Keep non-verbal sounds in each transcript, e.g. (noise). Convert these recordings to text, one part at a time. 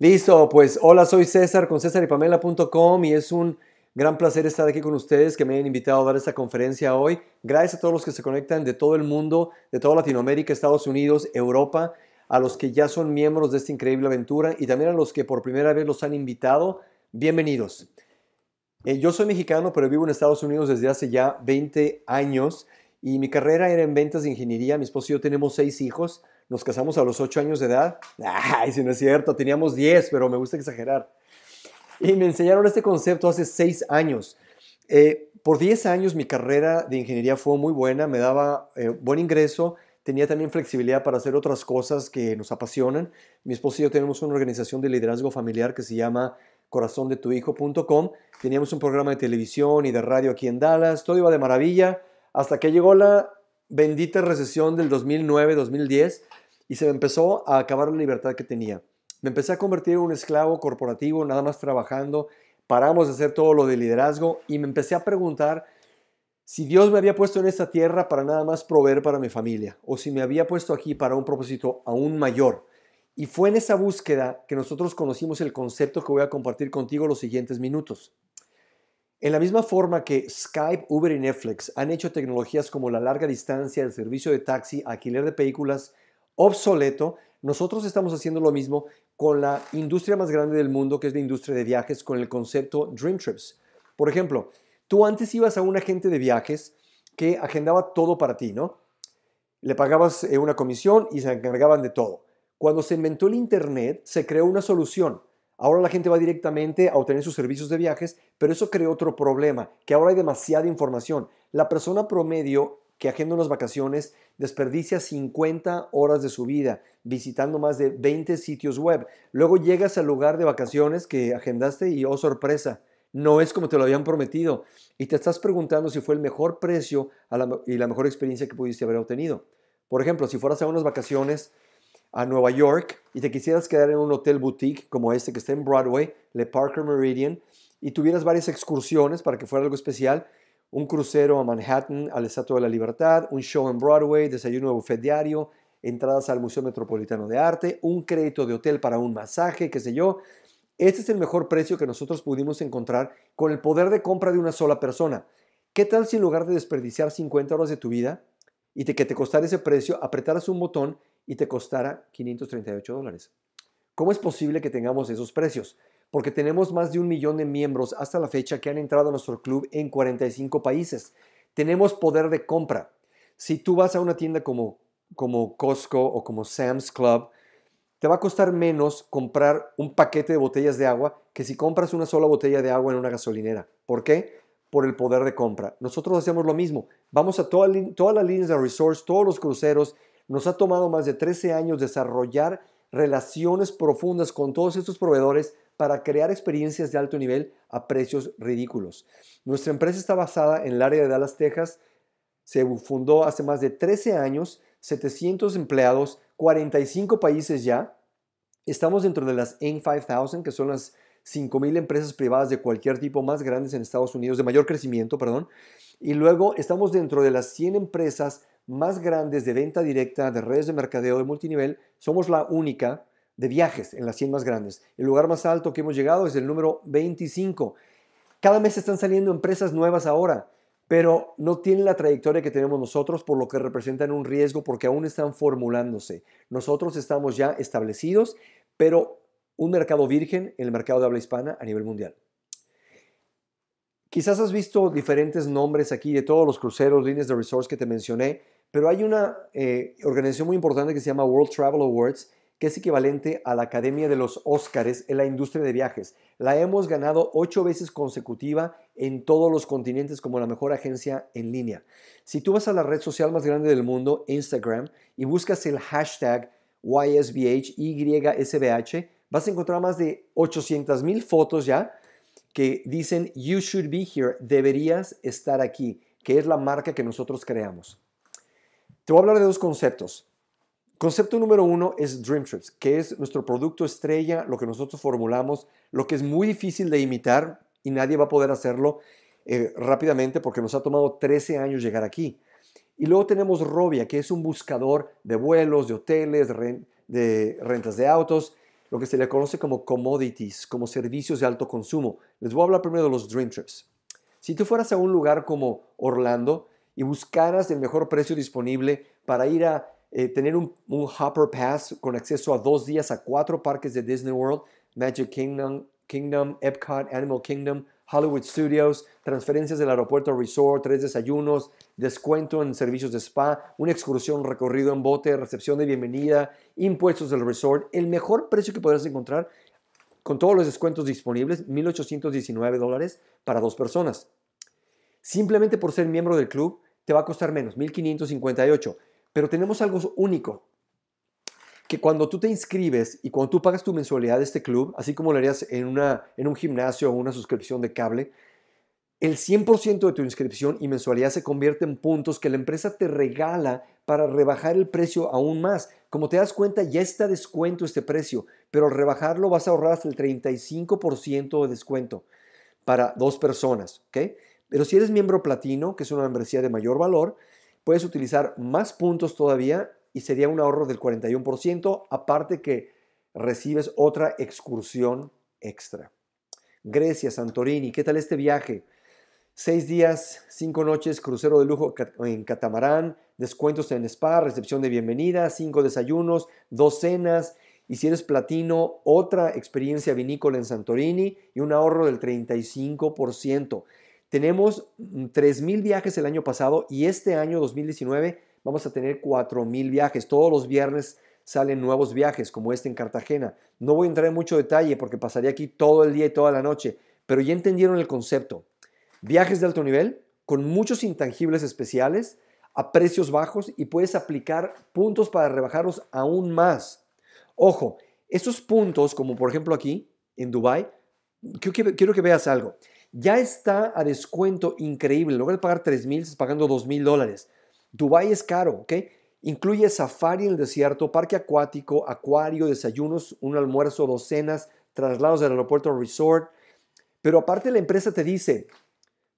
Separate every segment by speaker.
Speaker 1: Listo, pues hola, soy César con cesaripamela.com y es un gran placer estar aquí con ustedes que me han invitado a dar esta conferencia hoy. Gracias a todos los que se conectan de todo el mundo, de toda Latinoamérica, Estados Unidos, Europa, a los que ya son miembros de esta increíble aventura y también a los que por primera vez los han invitado. Bienvenidos. Eh, yo soy mexicano, pero vivo en Estados Unidos desde hace ya 20 años y mi carrera era en ventas de ingeniería. Mi esposo y yo tenemos seis hijos. Nos casamos a los 8 años de edad. Ay, si no es cierto, teníamos 10, pero me gusta exagerar. Y me enseñaron este concepto hace 6 años. Eh, por 10 años mi carrera de ingeniería fue muy buena, me daba eh, buen ingreso, tenía también flexibilidad para hacer otras cosas que nos apasionan. Mi esposo y yo tenemos una organización de liderazgo familiar que se llama corazondetuhijo.com. Teníamos un programa de televisión y de radio aquí en Dallas, todo iba de maravilla, hasta que llegó la bendita recesión del 2009-2010 y se me empezó a acabar la libertad que tenía. Me empecé a convertir en un esclavo corporativo, nada más trabajando, paramos de hacer todo lo de liderazgo y me empecé a preguntar si Dios me había puesto en esta tierra para nada más proveer para mi familia o si me había puesto aquí para un propósito aún mayor. Y fue en esa búsqueda que nosotros conocimos el concepto que voy a compartir contigo los siguientes minutos. En la misma forma que Skype, Uber y Netflix han hecho tecnologías como la larga distancia, el servicio de taxi, alquiler de películas, obsoleto, nosotros estamos haciendo lo mismo con la industria más grande del mundo, que es la industria de viajes, con el concepto Dream Trips. Por ejemplo, tú antes ibas a un agente de viajes que agendaba todo para ti, ¿no? Le pagabas eh, una comisión y se encargaban de todo. Cuando se inventó el Internet, se creó una solución. Ahora la gente va directamente a obtener sus servicios de viajes, pero eso creó otro problema, que ahora hay demasiada información. La persona promedio que agenda unas vacaciones desperdicia 50 horas de su vida visitando más de 20 sitios web. Luego llegas al lugar de vacaciones que agendaste y, oh sorpresa, no es como te lo habían prometido y te estás preguntando si fue el mejor precio y la mejor experiencia que pudiste haber obtenido. Por ejemplo, si fueras a unas vacaciones a Nueva York y te quisieras quedar en un hotel boutique como este que está en Broadway, Le Parker Meridian, y tuvieras varias excursiones para que fuera algo especial, un crucero a Manhattan, al Estatua de la Libertad, un show en Broadway, desayuno de buffet diario, entradas al Museo Metropolitano de Arte, un crédito de hotel para un masaje, qué sé yo. Este es el mejor precio que nosotros pudimos encontrar con el poder de compra de una sola persona. ¿Qué tal si en lugar de desperdiciar 50 horas de tu vida y de que te costara ese precio, apretaras un botón y te costara 538 dólares? ¿Cómo es posible que tengamos esos precios? porque tenemos más de un millón de miembros hasta la fecha que han entrado a nuestro club en 45 países. Tenemos poder de compra. Si tú vas a una tienda como, como Costco o como Sam's Club, te va a costar menos comprar un paquete de botellas de agua que si compras una sola botella de agua en una gasolinera. ¿Por qué? Por el poder de compra. Nosotros hacemos lo mismo. Vamos a todas todas las líneas de resorts, todos los cruceros. Nos ha tomado más de 13 años desarrollar relaciones profundas con todos estos proveedores para crear experiencias de alto nivel a precios ridículos. Nuestra empresa está basada en el área de Dallas, Texas. Se fundó hace más de 13 años, 700 empleados, 45 países ya. Estamos dentro de las n 5000, que son las 5.000 empresas privadas de cualquier tipo más grandes en Estados Unidos, de mayor crecimiento, perdón. Y luego estamos dentro de las 100 empresas más grandes de venta directa, de redes de mercadeo de multinivel. Somos la única de viajes en las 100 más grandes. El lugar más alto que hemos llegado es el número 25. Cada mes están saliendo empresas nuevas ahora, pero no tienen la trayectoria que tenemos nosotros, por lo que representan un riesgo porque aún están formulándose. Nosotros estamos ya establecidos, pero un mercado virgen en el mercado de habla hispana a nivel mundial. Quizás has visto diferentes nombres aquí de todos los cruceros, líneas de resorts que te mencioné, pero hay una eh, organización muy importante que se llama World Travel Awards que es equivalente a la Academia de los Óscares en la industria de viajes. La hemos ganado ocho veces consecutiva en todos los continentes como la mejor agencia en línea. Si tú vas a la red social más grande del mundo, Instagram, y buscas el hashtag YSBH, vas a encontrar más de 800 mil fotos ya que dicen You should be here, deberías estar aquí, que es la marca que nosotros creamos. Te voy a hablar de dos conceptos. Concepto número uno es Dream Trips, que es nuestro producto estrella, lo que nosotros formulamos, lo que es muy difícil de imitar y nadie va a poder hacerlo eh, rápidamente porque nos ha tomado 13 años llegar aquí. Y luego tenemos Robia, que es un buscador de vuelos, de hoteles, de, rentas de autos, lo que se le conoce como commodities, como servicios de alto consumo. Les voy a hablar primero de los Dream Trips. Si tú fueras a un lugar como Orlando y buscaras el mejor precio disponible para ir a eh, tener un, Hopper Pass con acceso a dos días a cuatro parques de Disney World, Magic Kingdom, Kingdom, Epcot, Animal Kingdom, Hollywood Studios, transferencias del aeropuerto Resort, tres desayunos, descuento en servicios de spa, una excursión recorrido en bote, recepción de bienvenida, impuestos del resort, el mejor precio que podrás encontrar con todos los descuentos disponibles, 1.819 dólares para dos personas. Simplemente por ser miembro del club te va a costar menos, 1.558. Pero tenemos algo único, que cuando tú te inscribes y cuando tú pagas tu mensualidad de este club, así como lo harías en, un gimnasio o una suscripción de cable, el 100% de tu inscripción y mensualidad se convierte en puntos que la empresa te regala para rebajar el precio aún más. Como te das cuenta, ya está descuento este precio, pero al rebajarlo vas a ahorrar hasta el 35% de descuento para dos personas, ¿ok? Pero si eres miembro platino, que es una membresía de mayor valor, puedes utilizar más puntos todavía y sería un ahorro del 41%, aparte que recibes otra excursión extra. Grecia, Santorini, ¿qué tal este viaje? Seis días, cinco noches, crucero de lujo en catamarán, descuentos en spa, recepción de bienvenida, cinco desayunos, dos cenas, y si eres platino, otra experiencia vinícola en Santorini y un ahorro del 35%. Tenemos 3.000 mm, viajes el año pasado y este año 2019 vamos a tener 4.000 viajes. Todos los viernes salen nuevos viajes como este en Cartagena. No voy a entrar en mucho detalle porque pasaría aquí todo el día y toda la noche, pero ya entendieron el concepto. Viajes de alto nivel con muchos intangibles especiales a precios bajos y puedes aplicar puntos para rebajarlos aún más. Ojo, esos puntos, como por ejemplo aquí en Dubai, quiero que veas algo ya está a descuento increíble. En lugar de pagar 3 mil, estás pagando 2 mil dólares. Dubái es caro, ¿ok? Incluye safari en el desierto, parque acuático, acuario, desayunos, un almuerzo, docenas traslados del aeropuerto al resort. Pero aparte la empresa te dice,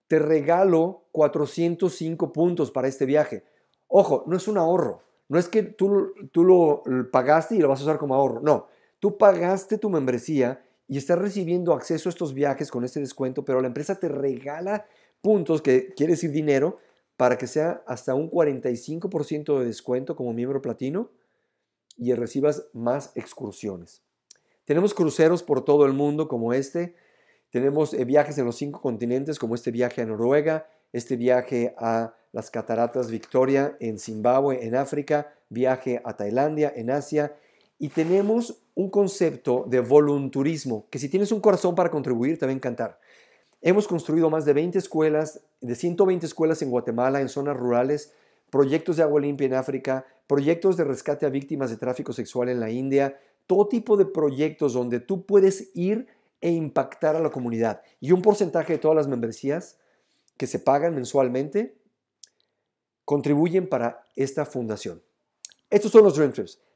Speaker 1: te regalo 405 puntos para este viaje. Ojo, no es un ahorro. No es que tú, tú lo pagaste y lo vas a usar como ahorro. No, tú pagaste tu membresía y estás recibiendo acceso a estos viajes con este descuento, pero la empresa te regala puntos, que quiere decir dinero, para que sea hasta un 45% de descuento como miembro platino y recibas más excursiones. Tenemos cruceros por todo el mundo como este, tenemos eh, viajes en los cinco continentes como este viaje a Noruega, este viaje a las cataratas Victoria en Zimbabue, en África, viaje a Tailandia, en Asia, y tenemos un concepto de volunturismo, que si tienes un corazón para contribuir, te va a encantar. Hemos construido más de 20 escuelas, de 120 escuelas en Guatemala, en zonas rurales, proyectos de agua limpia en África, proyectos de rescate a víctimas de tráfico sexual en la India, todo tipo de proyectos donde tú puedes ir e impactar a la comunidad. Y un porcentaje de todas las membresías que se pagan mensualmente contribuyen para esta fundación. Estos son los Dream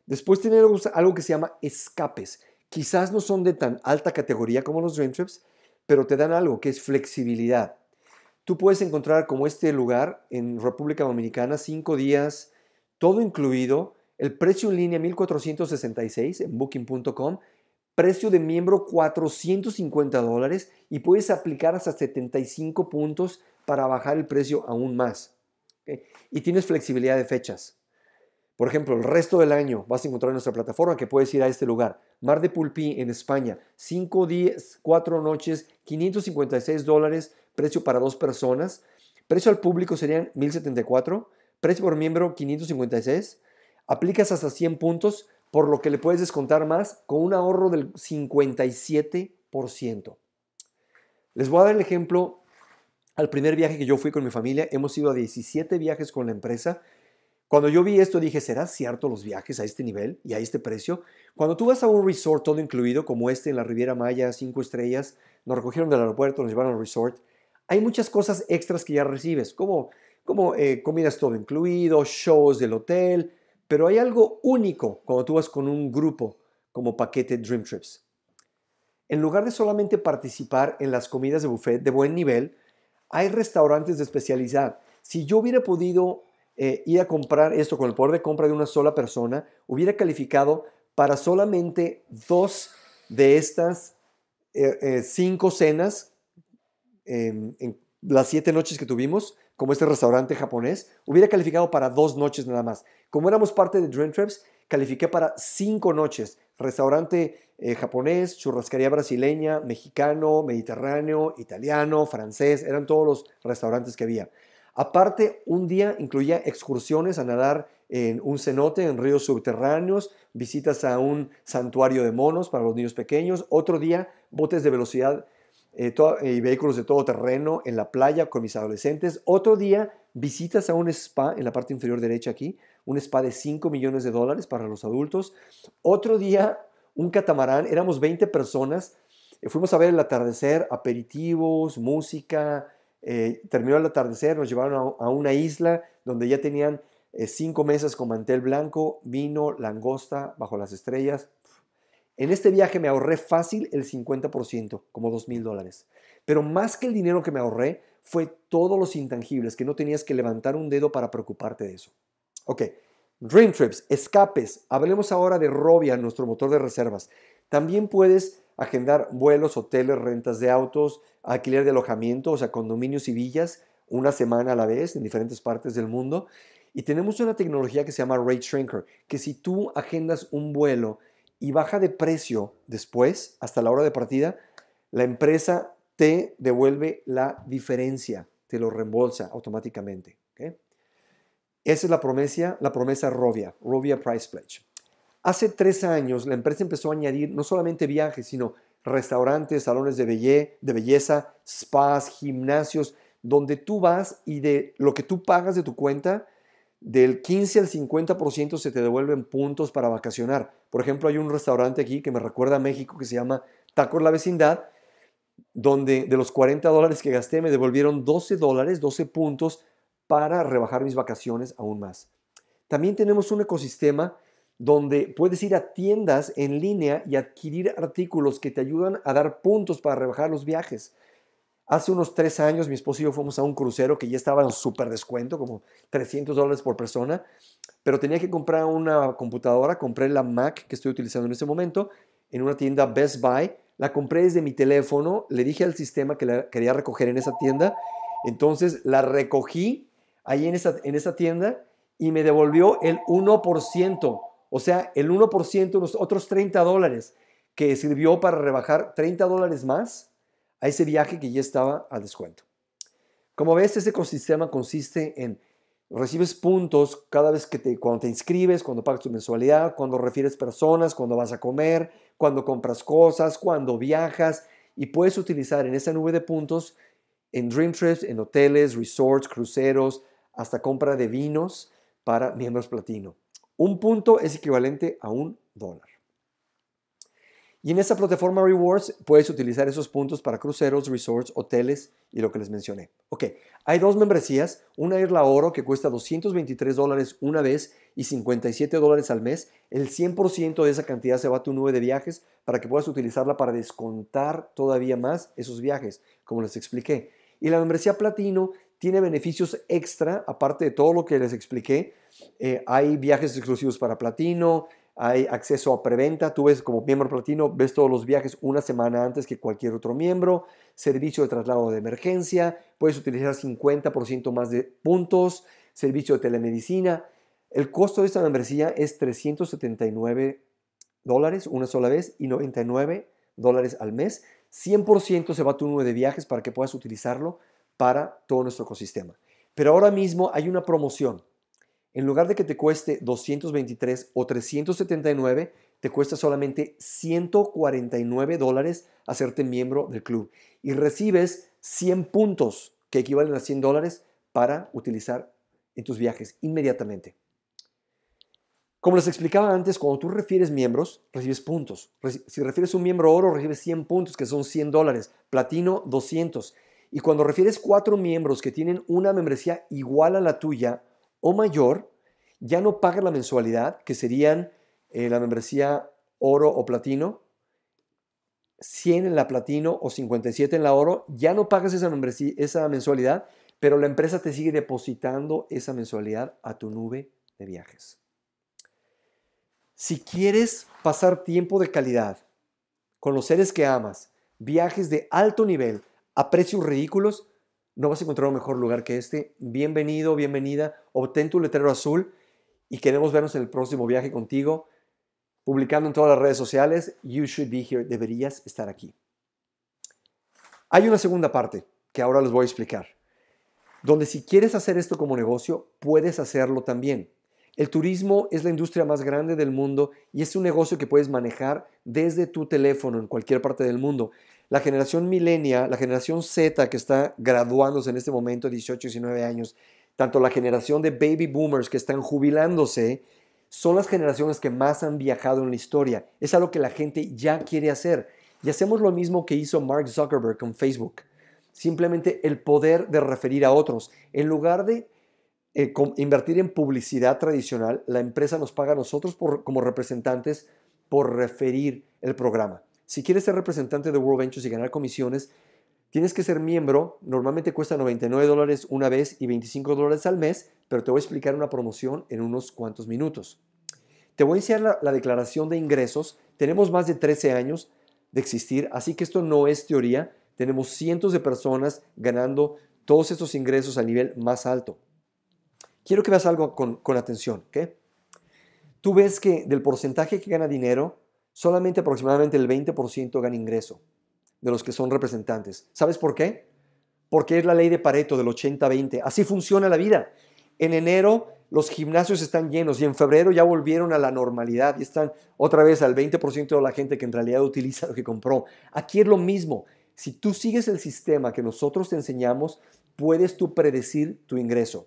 Speaker 1: Después tienen algo que se llama escapes. Quizás no son de tan alta categoría como los dream trips, pero te dan algo que es flexibilidad. Tú puedes encontrar como este lugar en República Dominicana, cinco días, todo incluido, el precio en línea 1466 en booking.com, precio de miembro 450 dólares y puedes aplicar hasta 75 puntos para bajar el precio aún más. Y tienes flexibilidad de fechas. Por ejemplo, el resto del año vas a encontrar en nuestra plataforma que puedes ir a este lugar. Mar de Pulpí en España, 5 días, 4 noches, 556 dólares, precio para dos personas. Precio al público serían 1074, precio por miembro 556. Aplicas hasta 100 puntos, por lo que le puedes descontar más con un ahorro del 57%. Les voy a dar el ejemplo al primer viaje que yo fui con mi familia. Hemos ido a 17 viajes con la empresa cuando yo vi esto dije, ¿será cierto los viajes a este nivel y a este precio? Cuando tú vas a un resort todo incluido, como este en la Riviera Maya, cinco estrellas, nos recogieron del aeropuerto, nos llevaron al resort, hay muchas cosas extras que ya recibes, como, como eh, comidas todo incluido, shows del hotel, pero hay algo único cuando tú vas con un grupo como paquete Dream Trips. En lugar de solamente participar en las comidas de buffet de buen nivel, hay restaurantes de especialidad. Si yo hubiera podido eh, ir a comprar esto con el poder de compra de una sola persona, hubiera calificado para solamente dos de estas eh, eh, cinco cenas em, en las siete noches que tuvimos, como este restaurante japonés, hubiera calificado para dos noches nada más. Como éramos parte de Dream Trips, califiqué para cinco noches. Restaurante eh, japonés, churrascaría brasileña, mexicano, mediterráneo, italiano, francés, eran todos los restaurantes que había. Aparte, un día incluía excursiones a nadar en un cenote, en ríos subterráneos, visitas a un santuario de monos para los niños pequeños, otro día botes de velocidad eh, eh, y vehículos de todo terreno en la playa con mis adolescentes, otro día visitas a un spa en la parte inferior derecha aquí, un spa de 5 millones de dólares para los adultos, otro día un catamarán, éramos 20 personas, eh, fuimos a ver el atardecer, aperitivos, música, eh, terminó el atardecer, nos llevaron a, una isla donde ya tenían eh, cinco mesas con mantel blanco, vino, langosta, bajo las estrellas. En este viaje me ahorré fácil el 50%, como dos mil dólares. Pero más que el dinero que me ahorré, fue todos los intangibles, que no tenías que levantar un dedo para preocuparte de eso. Ok, Dream Trips, escapes. Hablemos ahora de Robia, nuestro motor de reservas. También puedes agendar vuelos, hoteles, rentas de autos, alquiler de alojamiento, o sea, condominios y villas, una semana a la vez en diferentes partes del mundo. Y tenemos una tecnología que se llama Rate Shrinker, que si tú agendas un vuelo y baja de precio después, hasta la hora de partida, la empresa te devuelve la diferencia, te lo reembolsa automáticamente. ¿okay? Esa es la promesa, la promesa Rovia, Rovia Price Pledge. Hace tres años la empresa empezó a añadir no solamente viajes, sino restaurantes, salones de, belleza, spas, gimnasios, donde tú vas y de lo que tú pagas de tu cuenta, del 15 al 50% se te devuelven puntos para vacacionar. Por ejemplo, hay un restaurante aquí que me recuerda a México que se llama Tacos La Vecindad, donde de los 40 dólares que gasté me devolvieron 12 dólares, 12 puntos para rebajar mis vacaciones aún más. También tenemos un ecosistema donde puedes ir a tiendas en línea y adquirir artículos que te ayudan a dar puntos para rebajar los viajes. Hace unos tres años mi esposo y yo fuimos a un crucero que ya estaba en súper descuento, como 300 dólares por persona, pero tenía que comprar una computadora, compré la Mac que estoy utilizando en este momento en una tienda Best Buy, la compré desde mi teléfono, le dije al sistema que la quería recoger en esa tienda, entonces la recogí ahí en esa, en esa tienda y me devolvió el 1% o sea, el 1%, los otros 30 dólares que sirvió para rebajar 30 dólares más a ese viaje que ya estaba a descuento. Como ves, ese ecosistema consiste en recibes puntos cada vez que te, cuando te inscribes, cuando pagas tu mensualidad, cuando refieres personas, cuando vas a comer, cuando compras cosas, cuando viajas y puedes utilizar en esa nube de puntos en Dream Trips, en hoteles, resorts, cruceros, hasta compra de vinos para miembros platino. Un punto es equivalente a un dólar. Y en esa plataforma Rewards puedes utilizar esos puntos para cruceros, resorts, hoteles y lo que les mencioné. Ok, hay dos membresías, una la Oro que cuesta 223 dólares una vez y 57 dólares al mes. El 100% de esa cantidad se va a tu nube de viajes para que puedas utilizarla para descontar todavía más esos viajes, como les expliqué. Y la membresía Platino tiene beneficios extra, aparte de todo lo que les expliqué. Eh, hay viajes exclusivos para platino, hay acceso a preventa, tú ves como miembro platino, ves todos los viajes una semana antes que cualquier otro miembro, servicio de traslado de emergencia, puedes utilizar 50% más de puntos, servicio de telemedicina. El costo de esta membresía es 379 dólares una sola vez y 99 dólares al mes. 100% se va tu número de viajes para que puedas utilizarlo para todo nuestro ecosistema. Pero ahora mismo hay una promoción. En lugar de que te cueste 223 o 379, te cuesta solamente 149 dólares hacerte miembro del club y recibes 100 puntos que equivalen a 100 dólares para utilizar en tus viajes inmediatamente. Como les explicaba antes, cuando tú refieres miembros, recibes puntos. Si refieres un miembro oro, recibes 100 puntos, que son 100 dólares. Platino, 200. Y cuando refieres cuatro miembros que tienen una membresía igual a la tuya o mayor, ya no pagas la mensualidad, que serían eh, la membresía oro o platino, 100 en la platino o 57 en la oro, ya no pagas esa, esa mensualidad, pero la empresa te sigue depositando esa mensualidad a tu nube de viajes. Si quieres pasar tiempo de calidad con los seres que amas, viajes de alto nivel, a precios ridículos, no vas a encontrar un mejor lugar que este. Bienvenido, bienvenida, obtén tu letrero azul y queremos vernos en el próximo viaje contigo, publicando en todas las redes sociales, You should be here, deberías estar aquí. Hay una segunda parte que ahora les voy a explicar, donde si quieres hacer esto como negocio, puedes hacerlo también. El turismo es la industria más grande del mundo y es un negocio que puedes manejar desde tu teléfono en cualquier parte del mundo la generación milenia, la generación Z que está graduándose en este momento, 18, 19 años, tanto la generación de baby boomers que están jubilándose, son las generaciones que más han viajado en la historia. Es algo que la gente ya quiere hacer. Y hacemos lo mismo que hizo Mark Zuckerberg con Facebook. Simplemente el poder de referir a otros. En lugar de eh, invertir en publicidad tradicional, la empresa nos paga a nosotros como representantes por referir el programa. Si quieres ser representante de World Ventures y ganar comisiones, tienes que ser miembro. Normalmente cuesta 99 dólares una vez y 25 dólares al mes, pero te voy a explicar una promoción en unos cuantos minutos. Te voy a enseñar la, declaración de ingresos. Tenemos más de 13 años de existir, así que esto no es teoría. Tenemos cientos de personas ganando todos estos ingresos a nivel más alto. Quiero que veas algo con, atención. Tú ves que del porcentaje que gana dinero, solamente aproximadamente el 20% gana ingreso de los que son representantes. ¿Sabes por qué? Porque es la ley de Pareto del 80-20. Así funciona la vida. En enero los gimnasios están llenos y en febrero ya volvieron a la normalidad y están otra vez al 20% de la gente que en realidad (laughs) utiliza lo que compró. Aquí es lo mismo. Si tú sigues el sistema que nosotros te enseñamos, puedes tú predecir tu ingreso.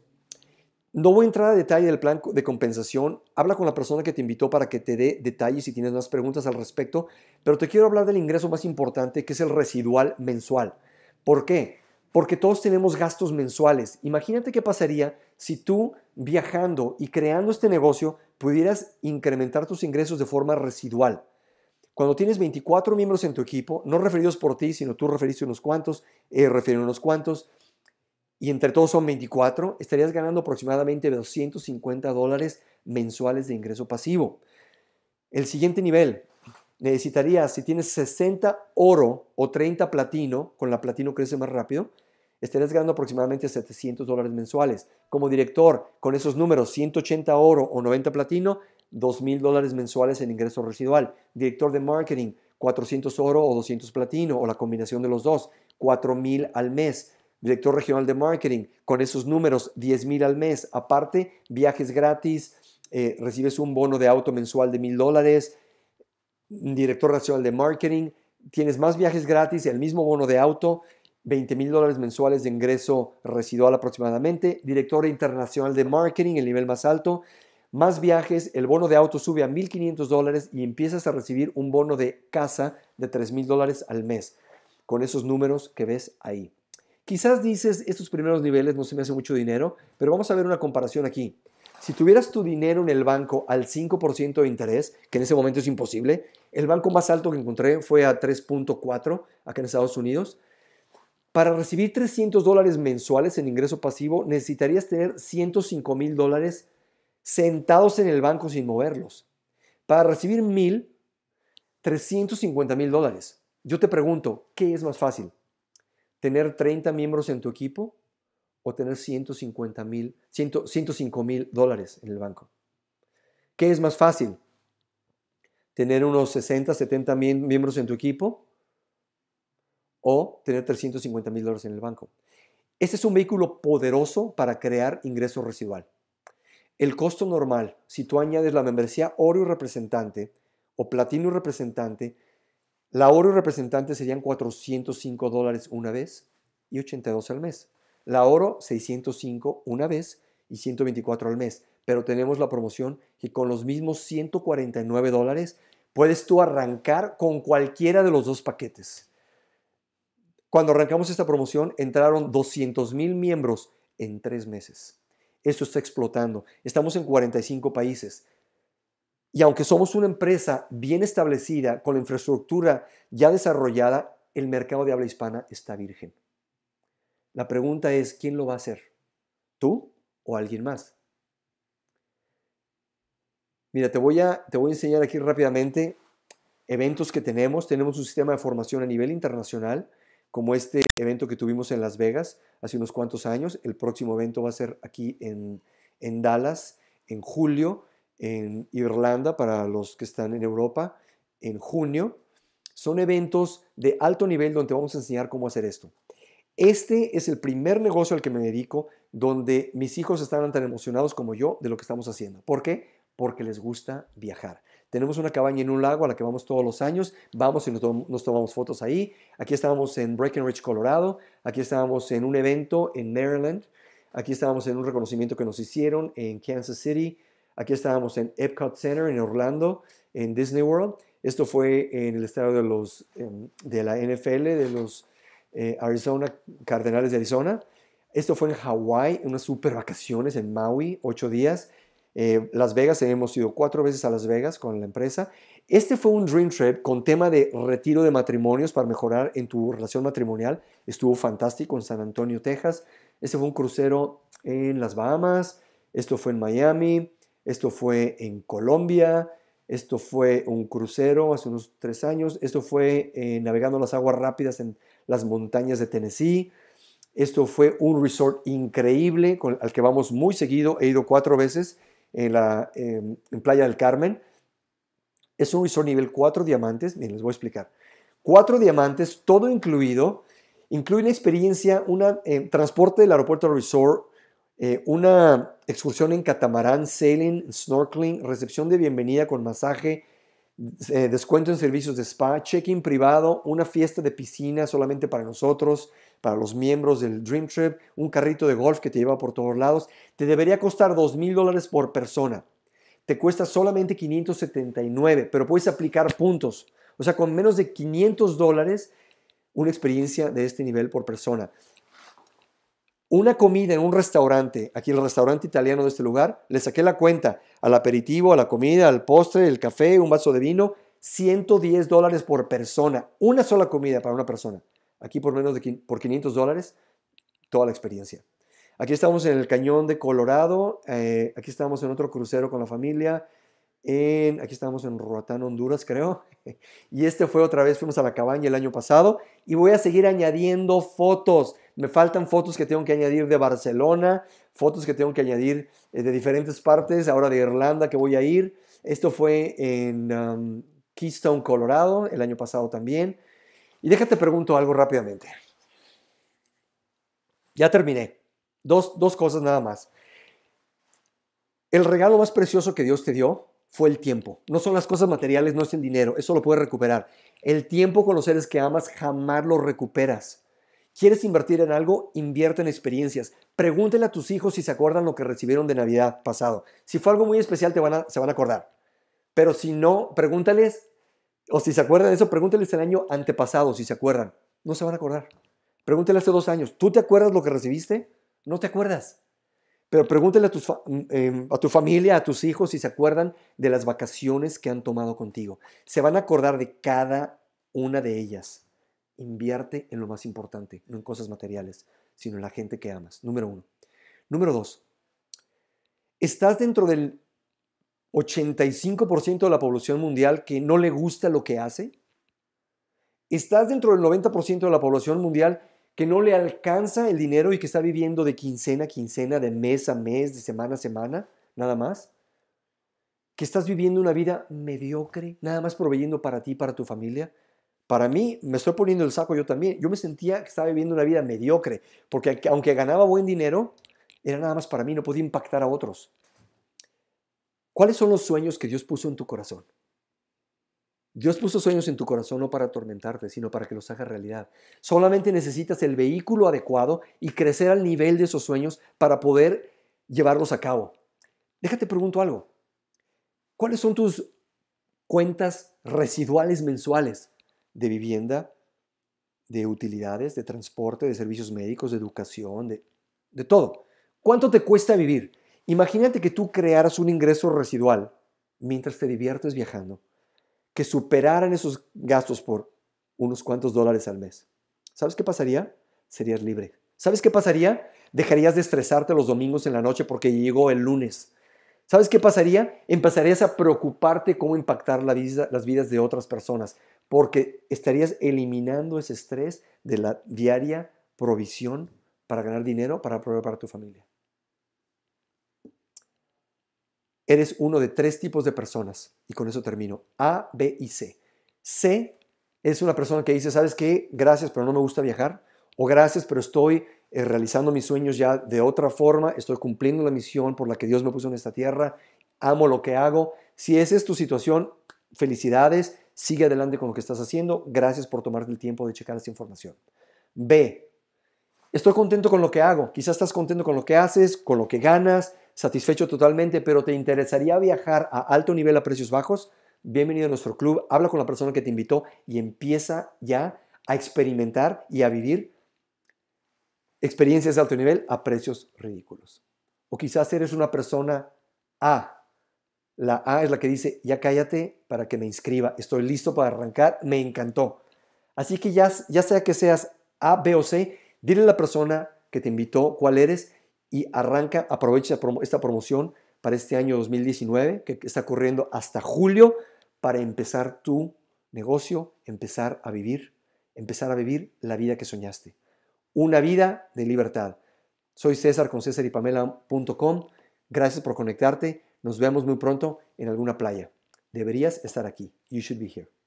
Speaker 1: No voy a entrar a detalle del plan de compensación. Habla con la persona que te invitó para que te dé detalles si tienes más preguntas al respecto, pero te quiero hablar del ingreso más importante que es el residual mensual. ¿Por qué? Porque todos tenemos gastos mensuales. Imagínate qué pasaría si tú viajando y creando este negocio pudieras incrementar tus ingresos de forma residual. Cuando tienes 24 miembros en tu equipo, no referidos por ti, sino tú referiste unos cuantos, eh, unos cuantos, y entre todos son 24, estarías ganando aproximadamente 250 dólares mensuales de ingreso pasivo. El siguiente nivel, necesitarías, si tienes 60 oro o 30 platino, con la platino crece más rápido, estarías ganando aproximadamente 700 dólares mensuales. Como director, con esos números, 180 oro o 90 platino, 2.000 dólares mensuales en ingreso residual. Director de marketing, 400 oro o 200 platino, o la combinación de los dos, 4.000 al mes director regional de marketing, con esos números, 10 mil al mes. Aparte, viajes gratis, eh, recibes un bono de auto mensual de mil dólares, director nacional de marketing, tienes más viajes gratis, el mismo bono de auto, 20 mil dólares mensuales de ingreso residual aproximadamente, director internacional de marketing, el nivel más alto, más viajes, el bono de auto sube a 1.500 dólares y empiezas a recibir un bono de casa de $3,000 mil dólares al mes, con esos números que ves ahí. Quizás dices, estos primeros niveles no se me hace mucho dinero, pero vamos a ver una comparación aquí. Si tuvieras tu dinero en el banco al 5% de interés, que en ese momento es imposible, el banco más alto que encontré fue a 3.4 acá en Estados Unidos. Para recibir 300 dólares mensuales en ingreso pasivo, necesitarías tener 105 mil dólares sentados en el banco sin moverlos. Para recibir mil, 350 mil dólares. Yo te pregunto, ¿qué es más fácil? tener 30 miembros en tu equipo o tener 150 mil, 105 mil dólares en el banco? ¿Qué es más fácil? ¿Tener unos 60, 70 miembros en tu equipo o tener 350 mil dólares en el banco? Este es un vehículo poderoso para crear ingreso residual. El costo normal, si tú añades la membresía oro y representante o platino representante, la oro y representante serían 405 dólares una vez y 82 al mes. La oro 605 una vez y 124 al mes. Pero tenemos la promoción que con los mismos 149 dólares puedes tú arrancar con cualquiera de los dos paquetes. Cuando arrancamos esta promoción entraron 200 mil miembros en tres meses. Esto está explotando. Estamos en 45 países. Y aunque somos una empresa bien establecida, con la infraestructura ya desarrollada, el mercado de habla hispana está virgen. La pregunta es, ¿quién lo va a hacer? ¿Tú o alguien más? Mira, te voy a, te voy a enseñar aquí rápidamente eventos que tenemos. Tenemos un sistema de formación a nivel internacional, como este evento que tuvimos en Las Vegas hace unos cuantos años. El próximo evento va a ser aquí en, en Dallas en julio en Irlanda para los que están en Europa en junio. Son eventos de alto nivel donde vamos a enseñar cómo hacer esto. Este es el primer negocio al que me dedico donde mis hijos estaban tan emocionados como yo de lo que estamos haciendo. ¿Por qué? Porque les gusta viajar. Tenemos una cabaña en un lago a la que vamos todos los años. Vamos y nos, tomamos fotos ahí. Aquí estábamos en Breckenridge, Colorado. Aquí estábamos en un evento en Maryland. Aquí estábamos en un reconocimiento que nos hicieron en Kansas City. Aquí estábamos en Epcot Center, en Orlando, en Disney World. Esto fue en el estado de, los, em, de la NFL, de los eh, Arizona Cardenales de Arizona. Esto fue en Hawái, unas super vacaciones en Maui, ocho días. Eh, las Vegas, hemos ido cuatro veces a Las Vegas con la empresa. Este fue un Dream Trip con tema de retiro de matrimonios para mejorar en tu relación matrimonial. Estuvo fantástico en San Antonio, Texas. Este fue un crucero en las Bahamas. Esto fue en Miami esto fue en Colombia, esto fue un crucero hace unos tres años, esto fue eh, navegando las aguas rápidas en las montañas de Tennessee, esto fue un resort increíble al que vamos muy seguido, he ido cuatro veces en, em, Playa del Carmen. Es un resort nivel cuatro diamantes, y les voy a explicar. Cuatro diamantes, todo incluido, incluye una experiencia, un em, transporte del aeropuerto al resort, eh, una excursión en catamarán, sailing, snorkeling, recepción de bienvenida con masaje, eh, descuento en servicios de spa, check-in privado, una fiesta de piscina solamente para nosotros, para los miembros del Dream Trip, un carrito de golf que te lleva por todos lados. Te debería costar $2,000 dólares por persona. Te cuesta solamente 579, pero puedes aplicar puntos. O sea, con menos de 500 dólares, una experiencia de este nivel por persona una comida en un restaurante, aquí el restaurante italiano de este lugar, le saqué la cuenta al aperitivo, a la comida, al postre, el café, un vaso de vino, 110 dólares por persona, una sola comida para una persona. Aquí por menos de por 500 dólares, toda la experiencia. Aquí estamos en el cañón de Colorado, eh, aquí estamos en otro crucero con la familia, aquí estamos en Roatán, Honduras, creo. (laughs) Y este fue otra vez, fuimos a la cabaña el año pasado. Y voy a seguir añadiendo fotos. Me faltan fotos que tengo que añadir de Barcelona, fotos que tengo que añadir eh, de diferentes partes, ahora de Irlanda que voy a ir. Esto fue en um, Keystone, Colorado, el año pasado también. Y déjate pregunto algo rápidamente. Ya terminé. Dos, dos cosas nada más. El regalo más precioso que Dios te dio fue el tiempo. No son las cosas materiales, no es el dinero, eso lo puedes recuperar. El tiempo con los seres que amas jamás lo recuperas. ¿Quieres invertir en algo? Invierte en experiencias. Pregúntele a tus hijos si se acuerdan lo que recibieron de Navidad pasado. Si fue algo muy especial, se van a acordar. Pero si no, pregúntales, o si se acuerdan de eso, pregúntales el año antepasado, si se acuerdan. No se van a acordar. Pregúntale hace dos años. ¿Tú te acuerdas lo que recibiste? No te acuerdas. Pero pregúntale a, mm, em, a, tu familia, a tus hijos, si se acuerdan de las vacaciones que han tomado contigo. Se van a acordar de cada una de ellas. Invierte en lo más importante, no en cosas materiales, sino en la gente que amas. Número uno. Número dos. Estás dentro del 85% de la población mundial que no le gusta lo que hace. Estás dentro del 90% de la población mundial que no le alcanza el dinero y que está viviendo de quincena a quincena, de mes a mes, de semana a semana, nada más. Que estás viviendo una vida mediocre, nada más proveyendo para ti, para tu familia. Para mí, me estoy poniendo el saco yo también. Yo me sentía que estaba viviendo una vida mediocre, porque aunque ganaba buen dinero, era nada más para mí, no podía impactar a otros. ¿Cuáles son los sueños que Dios puso en tu corazón? Dios puso sueños en tu corazón no para atormentarte, sino para que los hagas realidad. Solamente necesitas el vehículo adecuado y crecer al nivel de esos sueños para poder llevarlos a cabo. Déjate pregunto algo. ¿Cuáles son tus cuentas residuales mensuales de vivienda, de utilidades, de transporte, de servicios médicos, de educación, de, de todo? ¿Cuánto te cuesta vivir? Imagínate que tú crearas un ingreso residual mientras te diviertes viajando que superaran esos gastos por unos cuantos dólares al mes. ¿Sabes qué pasaría? Serías libre. ¿Sabes qué pasaría? Dejarías de estresarte los domingos en la noche porque llegó el lunes. ¿Sabes qué pasaría? Empezarías a preocuparte cómo impactar las vidas de otras personas, porque estarías eliminando ese estrés de la diaria provisión para ganar dinero, para proveer para tu familia. eres uno de tres tipos de personas. Y con eso termino. A, B y C. C es una persona que dice, ¿sabes qué? Gracias, pero no me gusta viajar. O gracias, pero estoy eh, realizando mis sueños ya de otra forma. Estoy cumpliendo la misión por la que Dios me puso en esta tierra. Amo lo que hago. Si esa es tu situación, felicidades. Sigue adelante con lo que estás haciendo. Gracias por tomarte el tiempo de checar esta información. B. Estoy contento con lo que hago. Quizás estás contento con lo que haces, con lo que ganas, satisfecho totalmente, pero te interesaría viajar a alto nivel a precios bajos, bienvenido a nuestro club, habla con la persona que te invitó y empieza ya a experimentar y a vivir experiencias de alto nivel a precios ridículos. O quizás eres una persona A. La A es la que dice, ya cállate para que me inscriba, estoy listo para arrancar, me encantó. Así que ya, ya sea que seas A, B o C, dile a la persona que te invitó cuál eres y arranca, aprovecha esta promoción para este año 2019 que está corriendo hasta julio para empezar tu negocio, empezar a vivir, empezar a vivir la vida que soñaste. Una vida de libertad. Soy César con César y Pamela.com. Gracias por conectarte. Nos vemos muy pronto en alguna playa. Deberías estar aquí. You should be here.